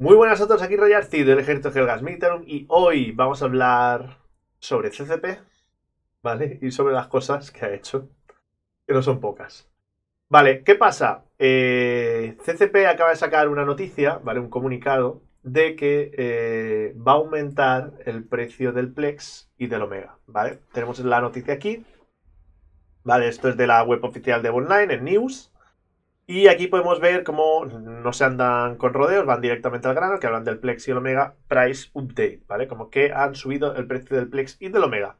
Muy buenas a todos, aquí Rayarci del Ejército Helgas Militarum y hoy vamos a hablar sobre CCP, ¿vale? Y sobre las cosas que ha hecho, que no son pocas. Vale, ¿qué pasa? Eh, CCP acaba de sacar una noticia, ¿vale? Un comunicado de que eh, va a aumentar el precio del Plex y del Omega, ¿vale? Tenemos la noticia aquí, ¿vale? Esto es de la web oficial de Online, en News, y aquí podemos ver cómo no se andan con rodeos, van directamente al grano, que hablan del Plex y el Omega Price Update, ¿vale? Como que han subido el precio del Plex y del Omega.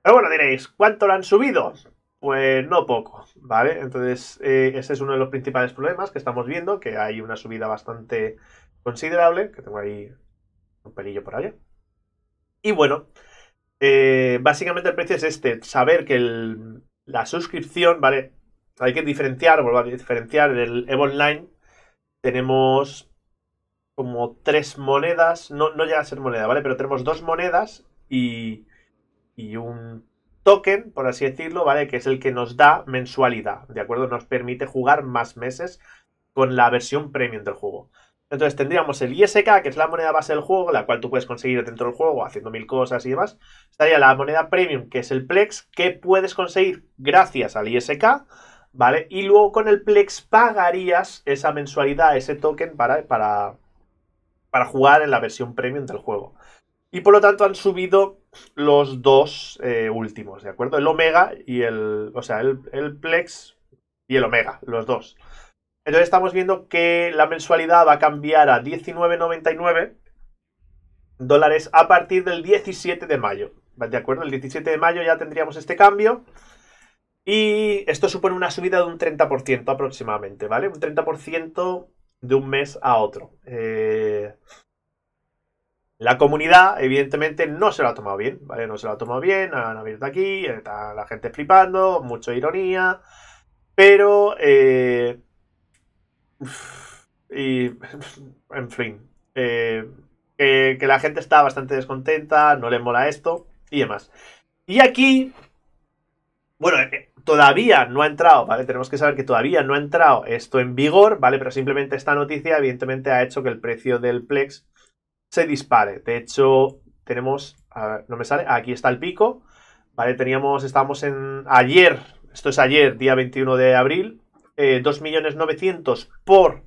Pero bueno, diréis, ¿cuánto lo han subido? Pues no poco, ¿vale? Entonces, eh, ese es uno de los principales problemas que estamos viendo, que hay una subida bastante considerable, que tengo ahí un pelillo por allá. Y bueno, eh, básicamente el precio es este, saber que la suscripción, ¿vale? hay que diferenciar, vuelvo a diferenciar, en el Evo Online tenemos como tres monedas, no, no llega a ser moneda, ¿vale? Pero tenemos dos monedas y, y un token, por así decirlo, ¿vale? Que es el que nos da mensualidad, ¿de acuerdo? Nos permite jugar más meses con la versión premium del juego. Entonces tendríamos el ISK, que es la moneda base del juego, la cual tú puedes conseguir dentro del juego haciendo mil cosas y demás. Estaría la moneda premium, que es el Plex, que puedes conseguir gracias al ISK, ¿vale? Y luego con el Plex pagarías esa mensualidad, ese token para, para, para jugar en la versión premium del juego. Y por lo tanto han subido los dos eh, últimos, ¿de acuerdo? El Omega y el. O sea, el, el, Plex y el Omega, los dos. Entonces estamos viendo que la mensualidad va a cambiar a 19.99 dólares a partir del 17 de mayo. ¿De acuerdo? El 17 de mayo ya tendríamos este cambio. Y esto supone una subida de un 30% aproximadamente, ¿vale? Un 30% de un mes a otro. Eh, la comunidad, evidentemente, no se lo ha tomado bien, ¿vale? No se lo ha tomado bien, han abierto aquí, eh, la gente flipando, mucha ironía, pero... Eh, y... en fin. Que, que la gente está bastante descontenta, no le mola esto y demás. Y aquí bueno, Todavía no ha entrado, ¿vale? Tenemos que saber que todavía no ha entrado esto en vigor, ¿vale? Pero simplemente esta noticia, evidentemente, ha hecho que el precio del Plex se dispare. De hecho, tenemos. A ver, no me sale. Aquí está el pico. ¿Vale? Teníamos. Estábamos en. Ayer. Esto es ayer, día 21 de abril. Eh, 2.900.000 por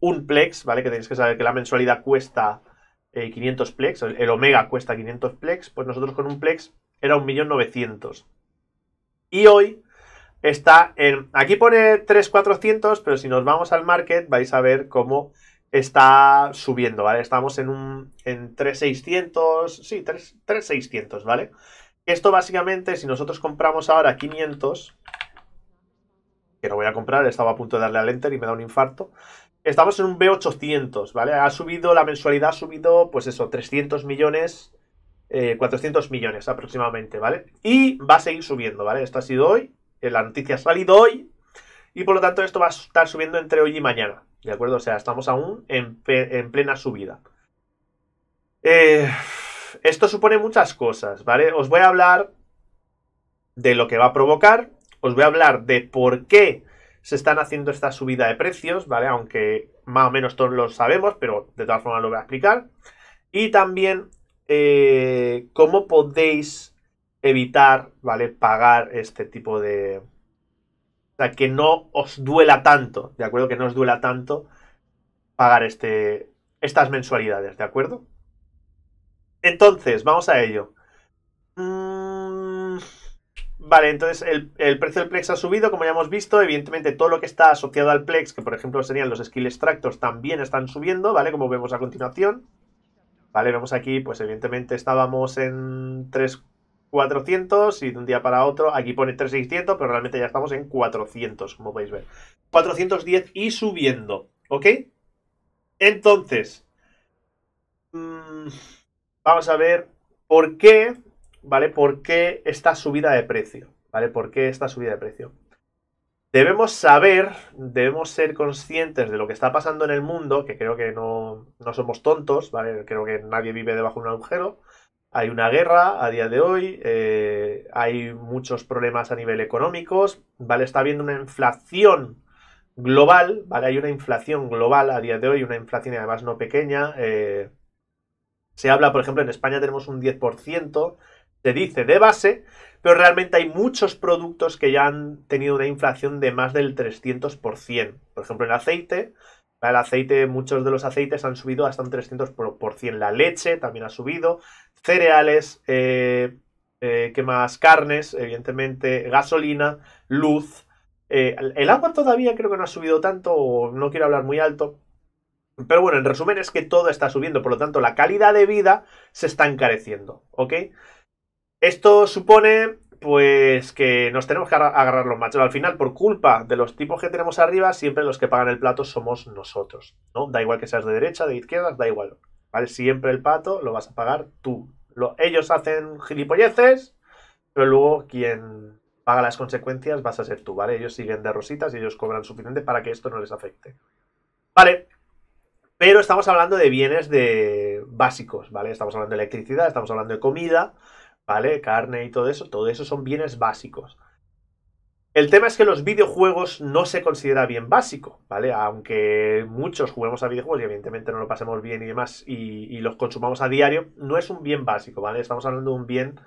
un Plex, ¿vale? Que tenéis que saber que la mensualidad cuesta 500 eh, Plex. El, el Omega cuesta 500 Plex. Pues nosotros con un Plex era 1.900.000. Y hoy está en... Aquí pone 3,400, pero si nos vamos al market vais a ver cómo está subiendo, ¿vale? Estamos en un... en 3,600, sí, 3,600, ¿vale? Esto básicamente, si nosotros compramos ahora 500, que no voy a comprar, estaba a punto de darle al enter y me da un infarto, estamos en un B800, ¿vale? Ha subido, la mensualidad ha subido, pues eso, 300 millones... 400 eh, millones aproximadamente, ¿vale? Y va a seguir subiendo, ¿vale? Esto ha sido hoy, la noticia ha salido hoy y por lo tanto esto va a estar subiendo entre hoy y mañana. ¿De acuerdo? O sea, estamos aún en, plena subida. Eh, esto supone muchas cosas, ¿vale? Os voy a hablar de lo que va a provocar, os voy a hablar de por qué se están haciendo esta subida de precios, ¿vale? Aunque más o menos todos lo sabemos, pero de todas formas lo voy a explicar. Y también eh, cómo podéis evitar, ¿vale? Pagar este tipo de... O sea, que no os duela tanto, ¿de acuerdo? Que no os duela tanto pagar este, estas mensualidades, ¿de acuerdo? Entonces, vamos a ello. Mm, vale, entonces el, precio del Plex ha subido, como ya hemos visto. Evidentemente, todo lo que está asociado al Plex, que por ejemplo serían los skill extractors, también están subiendo, ¿vale? Como vemos a continuación. Vale, vemos aquí, pues evidentemente estábamos en 3, 400 y de un día para otro, aquí pone 3600, pero realmente ya estamos en 400, como podéis ver. 410 y subiendo, ¿ok? Entonces, mm, vamos a ver por qué, ¿vale? ¿Por qué esta subida de precio? ¿Vale? ¿Por qué esta subida de precio? Debemos saber, debemos ser conscientes de lo que está pasando en el mundo, que creo que no, no somos tontos, ¿vale? Creo que nadie vive debajo de un agujero hay una guerra a día de hoy, eh, hay muchos problemas a nivel económicos, ¿vale? Está habiendo una inflación global, ¿vale? Hay una inflación global a día de hoy, una inflación además no pequeña. Eh, se habla, por ejemplo, en España tenemos un 10%, se dice de base, pero realmente hay muchos productos que ya han tenido una inflación de más del 300%. Por ejemplo, el aceite el aceite, muchos de los aceites han subido hasta un 300%. La leche también ha subido. Cereales, eh, eh, ¿qué más? Carnes, evidentemente, gasolina, luz. Eh, el agua todavía creo que no ha subido tanto, no quiero hablar muy alto. Pero bueno, en resumen es que todo está subiendo, por lo tanto la calidad de vida se está encareciendo, ¿ok? Esto supone pues que nos tenemos que agarrar los machos. Al final, por culpa de los tipos que tenemos arriba, siempre los que pagan el plato somos nosotros, ¿no? Da igual que seas de derecha, de izquierda, da igual, ¿vale? Siempre el pato lo vas a pagar tú. ellos hacen gilipolleces, pero luego quien paga las consecuencias vas a ser tú, ¿vale? Ellos siguen de rositas y ellos cobran suficiente para que esto no les afecte. Vale, pero estamos hablando de bienes de básicos, ¿vale? Estamos hablando de electricidad, estamos hablando de comida, ¿vale? Carne y todo eso, todo eso son bienes básicos. El tema es que los videojuegos no se considera bien básico, ¿vale? Aunque muchos juguemos a videojuegos y evidentemente no lo pasemos bien y demás y, los consumamos a diario, no es un bien básico, ¿vale? Estamos hablando de un bien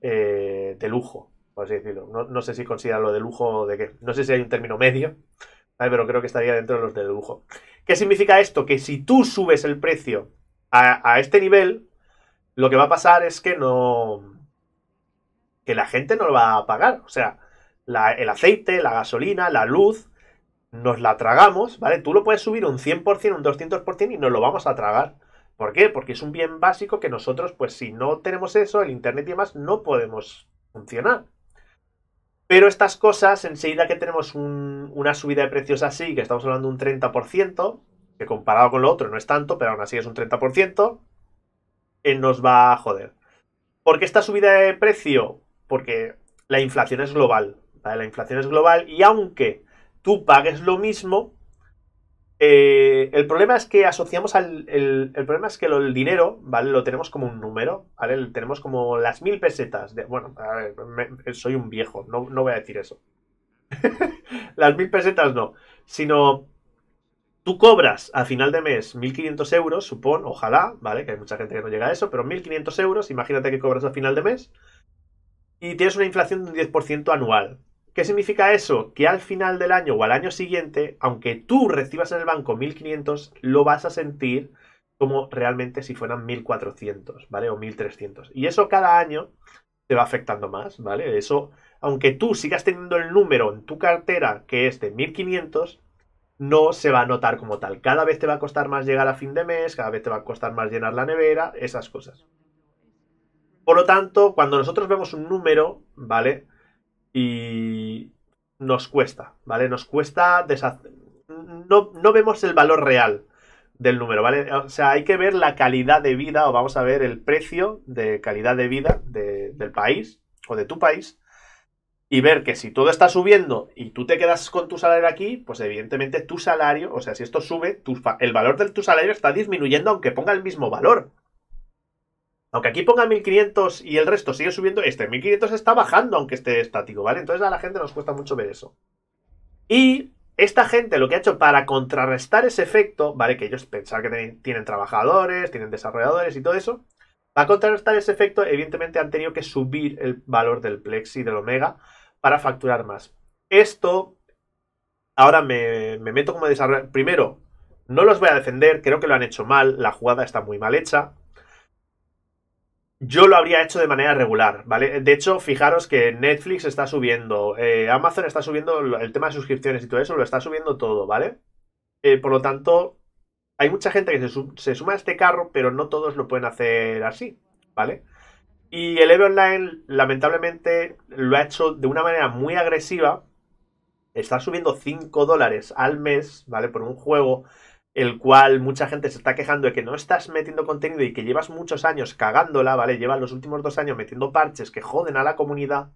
eh, de lujo, por así decirlo. No, sé si lo de lujo o de qué. No sé si hay un término medio, ¿vale? Pero creo que estaría dentro de los de lujo. ¿Qué significa esto? Que si tú subes el precio a, a este nivel, lo que va a pasar es que no, que la gente no lo va a pagar. O sea, el aceite, la gasolina, la luz, nos la tragamos, ¿vale? Tú lo puedes subir un 100%, un 200% y nos lo vamos a tragar. ¿Por qué? Porque es un bien básico que nosotros, pues si no tenemos eso, el Internet y demás, no podemos funcionar. Pero estas cosas, enseguida que tenemos una subida de precios así, que estamos hablando de un 30%, que comparado con lo otro no es tanto, pero aún así es un 30%, eh, nos va a joder. Porque esta subida de precio porque la inflación es global. La inflación es global y aunque tú pagues lo mismo, eh, el problema es que asociamos al. El, problema es que el dinero, ¿vale? Lo tenemos como un número, ¿vale? tenemos como las mil pesetas. De, bueno, soy un viejo, no, voy a decir eso. las mil pesetas no, sino. Tú cobras a final de mes 1.500 euros, supón, ojalá, ¿vale? Que hay mucha gente que no llega a eso, pero 1.500 euros, imagínate que cobras a final de mes y tienes una inflación de un 10% anual. ¿Qué significa eso? Que al final del año o al año siguiente, aunque tú recibas en el banco 1.500, lo vas a sentir como realmente si fueran 1.400, ¿vale? O 1.300. Y eso cada año te va afectando más, ¿vale? Eso, aunque tú sigas teniendo el número en tu cartera que es de 1.500, no se va a notar como tal. Cada vez te va a costar más llegar a fin de mes, cada vez te va a costar más llenar la nevera, esas cosas. Por lo tanto, cuando nosotros vemos un número, ¿vale? Y nos cuesta, ¿vale? Nos cuesta deshacer... No, vemos el valor real del número, ¿vale? O sea, hay que ver la calidad de vida o vamos a ver el precio de calidad de vida del país o de tu país y ver que si todo está subiendo y tú te quedas con tu salario aquí, pues evidentemente tu salario, o sea, si esto sube, el valor de tu salario está disminuyendo aunque ponga el mismo valor. Aunque aquí ponga 1500 y el resto sigue subiendo, este 1500 está bajando aunque esté estático, ¿vale? Entonces a la gente nos cuesta mucho ver eso. Y esta gente lo que ha hecho para contrarrestar ese efecto, ¿vale? Que ellos pensar que tienen, trabajadores, tienen desarrolladores y todo eso. Para contrarrestar ese efecto, evidentemente han tenido que subir el valor del Plexi, y del Omega para facturar más. Esto, ahora me, me meto como desarrollador. Primero, no los voy a defender, creo que lo han hecho mal, la jugada está muy mal hecha. Yo lo habría hecho de manera regular, ¿vale? De hecho, fijaros que Netflix está subiendo, eh, Amazon está subiendo el tema de suscripciones y todo eso, lo está subiendo todo, ¿vale? Eh, por lo tanto, hay mucha gente que se, suma a este carro, pero no todos lo pueden hacer así, ¿vale? Y el EVE Online, lamentablemente, lo ha hecho de una manera muy agresiva. Está subiendo 5 dólares al mes, ¿vale? Por un juego el cual mucha gente se está quejando de que no estás metiendo contenido y que llevas muchos años cagándola, ¿vale? Llevas los últimos dos años metiendo parches que joden a la comunidad.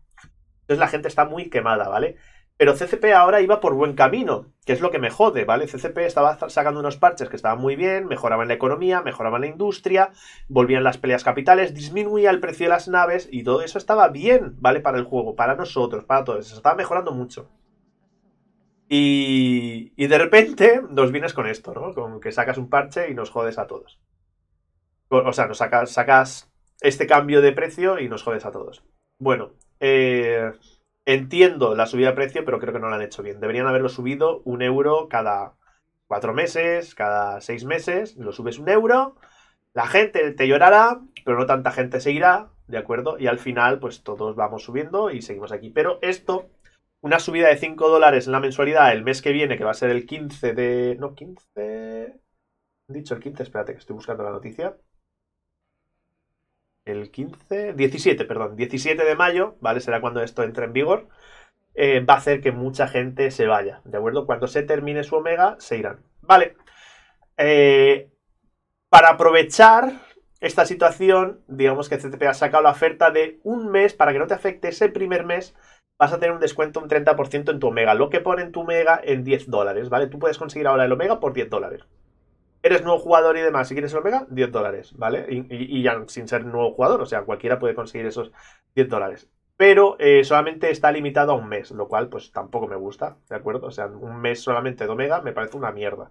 Entonces la gente está muy quemada, ¿vale? Pero CCP ahora iba por buen camino, que es lo que me jode, ¿vale? CCP estaba sacando unos parches que estaban muy bien, mejoraban la economía, mejoraban la industria, volvían las peleas capitales, disminuía el precio de las naves y todo eso estaba bien, ¿vale? Para el juego, para nosotros, para todos. Se estaba mejorando mucho. Y, de repente nos vienes con esto, ¿no? Con que sacas un parche y nos jodes a todos. O sea, nos sacas, este cambio de precio y nos jodes a todos. Bueno, eh, entiendo la subida de precio, pero creo que no lo han hecho bien. Deberían haberlo subido un euro cada cuatro meses, cada seis meses. Lo subes un euro, la gente te llorará, pero no tanta gente seguirá, ¿de acuerdo? Y al final, pues todos vamos subiendo y seguimos aquí. Pero esto una subida de 5 dólares en la mensualidad el mes que viene, que va a ser el 15 de... No, 15... Dicho el 15, espérate que estoy buscando la noticia. El 15... 17, perdón. 17 de mayo, ¿vale? Será cuando esto entre en vigor. Eh, va a hacer que mucha gente se vaya, ¿de acuerdo? Cuando se termine su omega, se irán. Vale. Eh, para aprovechar esta situación, digamos que CTP ha sacado la oferta de un mes para que no te afecte ese primer mes vas a tener un descuento un 30% en tu Omega. Lo que pone en tu Omega en 10 dólares, ¿vale? Tú puedes conseguir ahora el Omega por 10 dólares. Eres nuevo jugador y demás, si quieres el Omega, 10 dólares, ¿vale? Y, ya sin ser nuevo jugador, o sea, cualquiera puede conseguir esos 10 dólares. Pero eh, solamente está limitado a un mes, lo cual pues tampoco me gusta, ¿de acuerdo? O sea, un mes solamente de Omega me parece una mierda.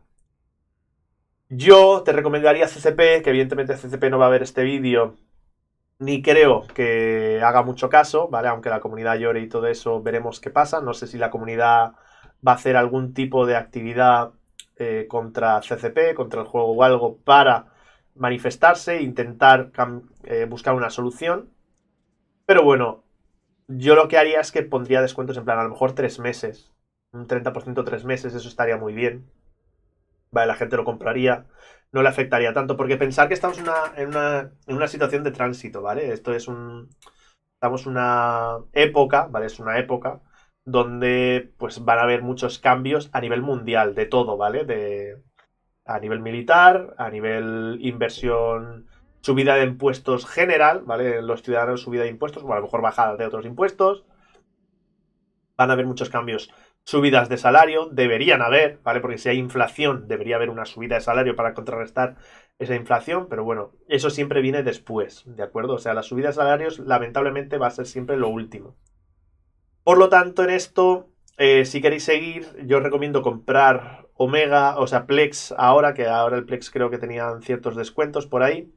Yo te recomendaría CCP, que evidentemente CCP no va a ver este vídeo, ni creo que haga mucho caso, ¿vale? Aunque la comunidad llore y todo eso, veremos qué pasa. No sé si la comunidad va a hacer algún tipo de actividad eh, contra CCP, contra el juego o algo, para manifestarse, e intentar eh, buscar una solución. Pero bueno, yo lo que haría es que pondría descuentos en plan, a lo mejor tres meses, un 30% tres meses, eso estaría muy bien. Vale, la gente lo compraría no le afectaría tanto, porque pensar que estamos en, una, situación de tránsito, ¿vale? Esto es un... Estamos una época, ¿vale? Es una época donde pues van a haber muchos cambios a nivel mundial, de todo, ¿vale? De, a nivel militar, a nivel inversión, subida de impuestos general, ¿vale? Los ciudadanos subida de impuestos, o a lo mejor bajada de otros impuestos. Van a haber muchos cambios subidas de salario, deberían haber, ¿vale? Porque si hay inflación, debería haber una subida de salario para contrarrestar esa inflación, pero bueno, eso siempre viene después, ¿de acuerdo? O sea, la subidas de salarios lamentablemente va a ser siempre lo último. Por lo tanto, en esto, eh, si queréis seguir, yo os recomiendo comprar Omega, o sea, Plex ahora, que ahora el Plex creo que tenían ciertos descuentos por ahí,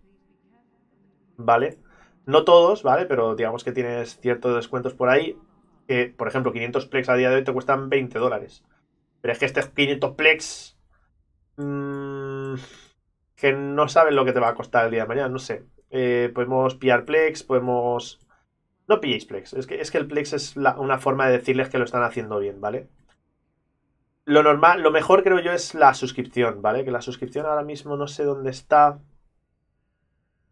¿vale? No todos, ¿vale? Pero digamos que tienes ciertos descuentos por ahí por ejemplo, 500 Plex a día de hoy te cuestan 20 dólares. Pero es que este 500 Plex. Mm, que no saben lo que te va a costar el día de mañana, no sé. Eh, podemos pillar Plex, podemos. No pilléis Plex. Es que, es que el Plex es una forma de decirles que lo están haciendo bien, ¿vale? Lo normal, lo mejor creo yo es la suscripción, ¿vale? Que la suscripción ahora mismo no sé dónde está.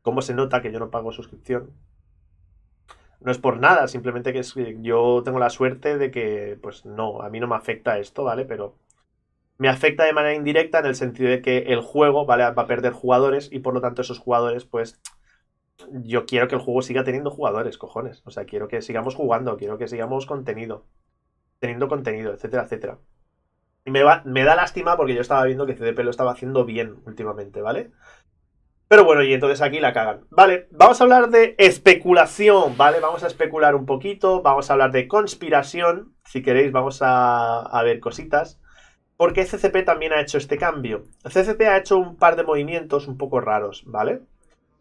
¿Cómo se nota que yo no pago suscripción? no es por nada, simplemente que es, yo tengo la suerte de que, pues no, a mí no me afecta esto, ¿vale? Pero me afecta de manera indirecta en el sentido de que el juego, ¿vale? Va a perder jugadores y por lo tanto esos jugadores, pues yo quiero que el juego siga teniendo jugadores, cojones. O sea, quiero que sigamos jugando, quiero que sigamos contenido, teniendo contenido, etcétera, etcétera. Y me, me da lástima porque yo estaba viendo que CDP lo estaba haciendo bien últimamente, ¿vale? Pero bueno, y entonces aquí la cagan. Vale, vamos a hablar de especulación, ¿vale? Vamos a especular un poquito, vamos a hablar de conspiración, si queréis vamos a, ver cositas. Porque CCP también ha hecho este cambio. CCP ha hecho un par de movimientos un poco raros, ¿vale?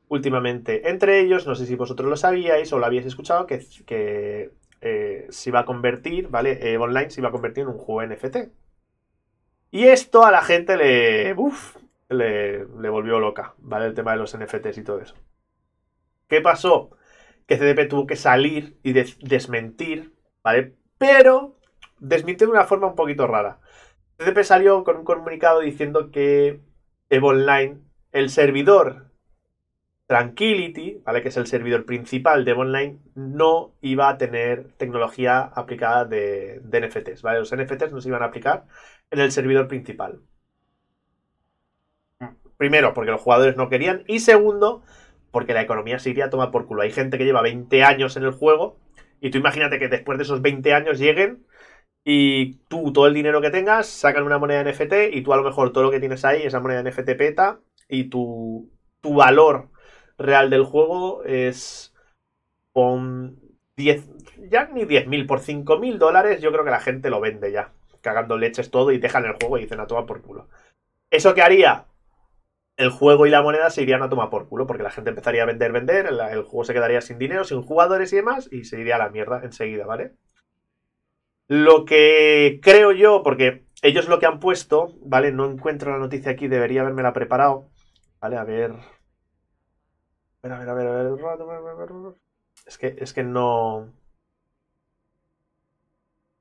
Últimamente, entre ellos, no sé si vosotros lo sabíais o lo habíais escuchado, que, que eh, se iba a convertir, ¿vale? Eh, online se iba a convertir en un juego NFT. Y esto a la gente le... Uf, le, volvió loca, ¿vale? El tema de los NFTs y todo eso. ¿Qué pasó? Que CDP tuvo que salir y desmentir, ¿vale? Pero desmintió de una forma un poquito rara. CDP salió con un comunicado diciendo que Evo Online, el servidor Tranquility, ¿vale? Que es el servidor principal de Evo Online, no iba a tener tecnología aplicada de, de NFTs, ¿vale? Los NFTs no se iban a aplicar en el servidor principal primero, porque los jugadores no querían, y segundo, porque la economía siria toma a tomar por culo. Hay gente que lleva 20 años en el juego, y tú imagínate que después de esos 20 años lleguen y tú todo el dinero que tengas, sacan una moneda NFT y tú a lo mejor todo lo que tienes ahí, esa moneda NFT peta y tu, tu valor real del juego es con 10, ya ni 10.000, por 5.000 dólares yo creo que la gente lo vende ya, cagando leches todo y dejan el juego y dicen a toma por culo. ¿Eso qué haría? el juego y la moneda se irían a tomar por culo, porque la gente empezaría a vender, vender, el, juego se quedaría sin dinero, sin jugadores y demás, y se iría a la mierda enseguida, ¿vale? Lo que creo yo, porque ellos lo que han puesto, ¿vale? No encuentro la noticia aquí, debería haberme la preparado. Vale, a ver. A ver, a ver, a ver, Es que, es que no.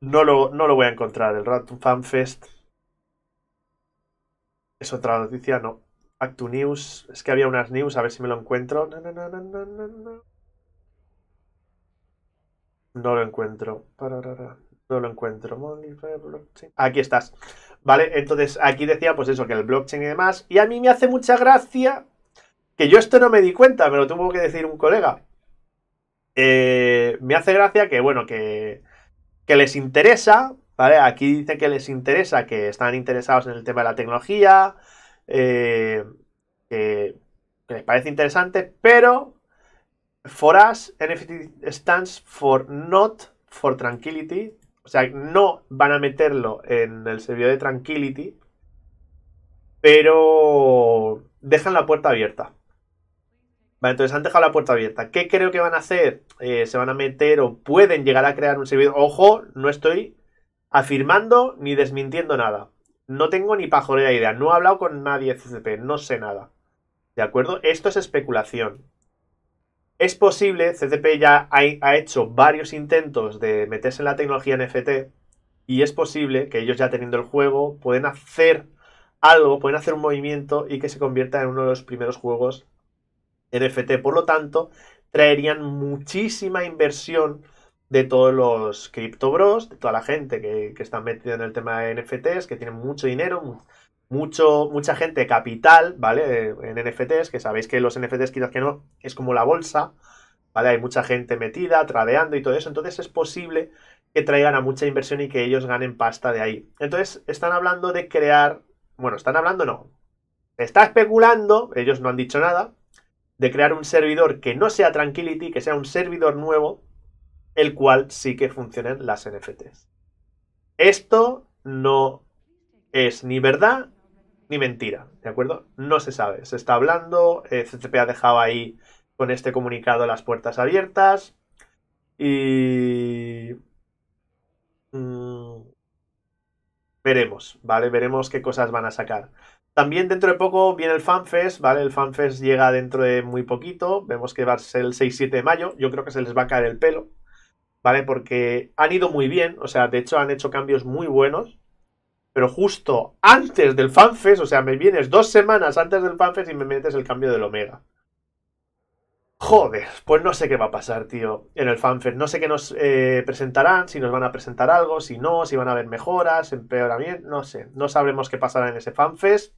No lo, no lo voy a encontrar. El Rat Fan Fest. Es otra noticia, no. Back news. Es que había unas news, a ver si me lo encuentro. No, lo encuentro. No lo encuentro. Eh, aquí estás. Vale, entonces aquí decía pues eso, que el blockchain y demás. Y a mí me hace mucha gracia que yo esto no me di cuenta, me lo tuvo que decir un colega. Eh, me hace gracia que, bueno, que, que les interesa, ¿vale? Aquí dice que les interesa, que están interesados en el tema de la tecnología, eh, que, les parece interesante, pero for us, NFT stands for not for tranquility. O sea, no van a meterlo en el servidor de tranquility, pero dejan la puerta abierta. entonces han dejado la puerta abierta. ¿Qué creo que van a hacer? Eh, ¿Se van a meter o pueden llegar a crear un servidor? Ojo, no estoy afirmando ni desmintiendo nada. No tengo ni pajolera idea. No he hablado con nadie de CCP. No sé nada. ¿De acuerdo? Esto es especulación. Es posible, CCP ya ha, ha, hecho varios intentos de meterse en la tecnología NFT y es posible que ellos ya teniendo el juego pueden hacer algo, pueden hacer un movimiento y que se convierta en uno de los primeros juegos NFT. Por lo tanto, traerían muchísima inversión de todos los criptobros, bros, de toda la gente que, que está metida en el tema de NFTs, que tienen mucho dinero, mucho, mucha gente capital, ¿vale? Eh, en NFTs, que sabéis que los NFTs, quizás que no, es como la bolsa, ¿vale? Hay mucha gente metida, tradeando y todo eso, entonces es posible que traigan a mucha inversión y que ellos ganen pasta de ahí. Entonces, están hablando de crear, bueno, están hablando no, está especulando, ellos no han dicho nada, de crear un servidor que no sea Tranquility, que sea un servidor nuevo, el cual sí que funcionen las NFTs. Esto no es ni verdad ni mentira, ¿de acuerdo? No se sabe, se está hablando, eh, CCP ha dejado ahí con este comunicado las puertas abiertas y... Mm, veremos, ¿vale? Veremos qué cosas van a sacar. También dentro de poco viene el FanFest, ¿vale? El FanFest llega dentro de muy poquito. Vemos que va a ser el 6-7 de mayo. Yo creo que se les va a caer el pelo, ¿vale? Porque han ido muy bien, o sea, de hecho han hecho cambios muy buenos, pero justo antes del FanFest, o sea, me vienes dos semanas antes del FanFest y me metes el cambio del Omega. Joder, pues no sé qué va a pasar, tío, en el fanfest. No sé qué nos eh, presentarán, si nos van a presentar algo, si no, si van a haber mejoras, empeoramiento, no sé. No sabremos qué pasará en ese fanfest.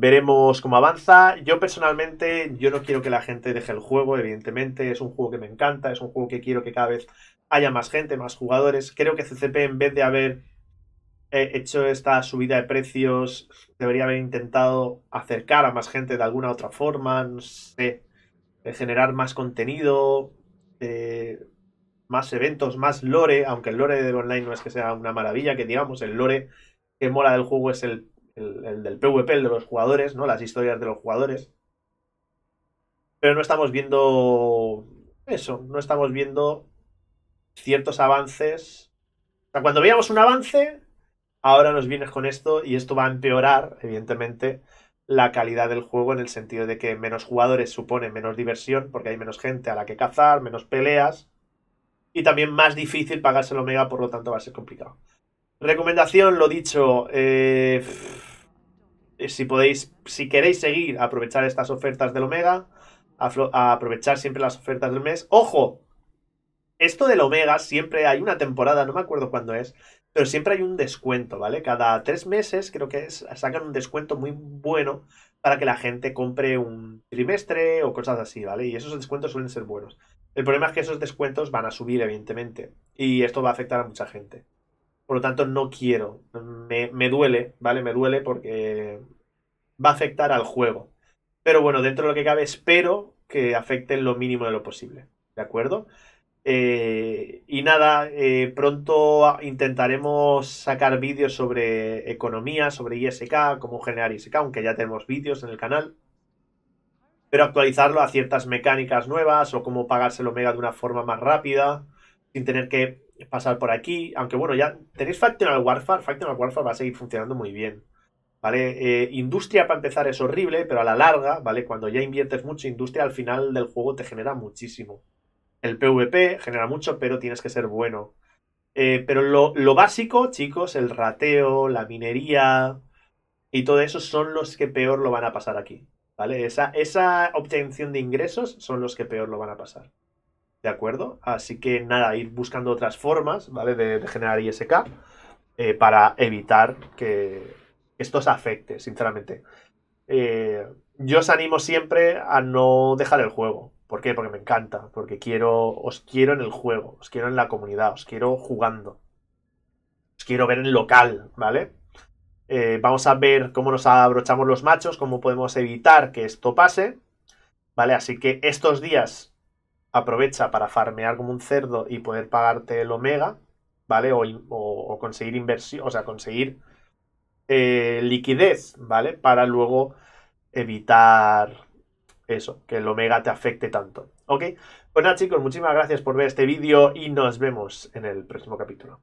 Veremos cómo avanza. Yo personalmente, yo no quiero que la gente deje el juego, evidentemente. Es un juego que me encanta, es un juego que quiero que cada vez haya más gente, más jugadores. Creo que CCP, en vez de haber eh, hecho esta subida de precios, debería haber intentado acercar a más gente de alguna u otra forma, no sé, generar más contenido, más eventos, más lore, aunque el lore del online no es que sea una maravilla, que digamos, el lore que mola del juego es el el, del PvP, el de los jugadores, ¿no? Las historias de los jugadores. Pero no estamos viendo eso, no estamos viendo ciertos avances. O sea, cuando veíamos un avance, ahora nos vienes con esto y esto va a empeorar, evidentemente, la calidad del juego en el sentido de que menos jugadores supone menos diversión porque hay menos gente a la que cazar, menos peleas y también más difícil pagarse el Omega, por lo tanto va a ser complicado. Recomendación, lo dicho, eh, eh, si podéis, si queréis seguir, aprovechar estas ofertas del Omega, aprovechar siempre las ofertas del mes. ¡Ojo! Esto del Omega siempre hay una temporada, no me acuerdo cuándo es, pero siempre hay un descuento, ¿vale? Cada tres meses creo que sacan un descuento muy bueno para que la gente compre un trimestre o cosas así, ¿vale? Y esos descuentos suelen ser buenos. El problema es que esos descuentos van a subir, evidentemente, y esto va a afectar a mucha gente. Por lo tanto, no quiero. Me, duele, ¿vale? Me duele porque va a afectar al juego. Pero bueno, dentro de lo que cabe, espero que afecten lo mínimo de lo posible. ¿De acuerdo? Eh, y nada, eh, pronto intentaremos sacar vídeos sobre economía, sobre ISK, cómo generar ISK, aunque ya tenemos vídeos en el canal. Pero actualizarlo a ciertas mecánicas nuevas o cómo pagarse el Omega de una forma más rápida, sin tener que pasar por aquí. Aunque bueno, ya tenéis Factional Warfare. Factional Warfare va a seguir funcionando muy bien. ¿Vale? Eh, industria para empezar es horrible, pero a la larga, ¿vale? Cuando ya inviertes mucho industria, al final del juego te genera muchísimo. El PvP genera mucho, pero tienes que ser bueno. Eh, pero lo, lo, básico, chicos, el rateo, la minería y todo eso son los que peor lo van a pasar aquí. ¿Vale? Esa, esa obtención de ingresos son los que peor lo van a pasar acuerdo? Así que nada, ir buscando otras formas, ¿vale? De, generar ISK eh, para evitar que esto os afecte, sinceramente. Eh, yo os animo siempre a no dejar el juego. ¿Por qué? Porque me encanta, porque quiero, os quiero en el juego, os quiero en la comunidad, os quiero jugando. Os quiero ver en local, ¿vale? Eh, vamos a ver cómo nos abrochamos los machos, cómo podemos evitar que esto pase. ¿Vale? Así que estos días aprovecha para farmear como un cerdo y poder pagarte el omega, ¿vale? O, conseguir inversión, o sea, conseguir eh, liquidez, ¿vale? Para luego evitar eso, que el omega te afecte tanto. ¿Ok? Pues nada, chicos, muchísimas gracias por ver este vídeo y nos vemos en el próximo capítulo.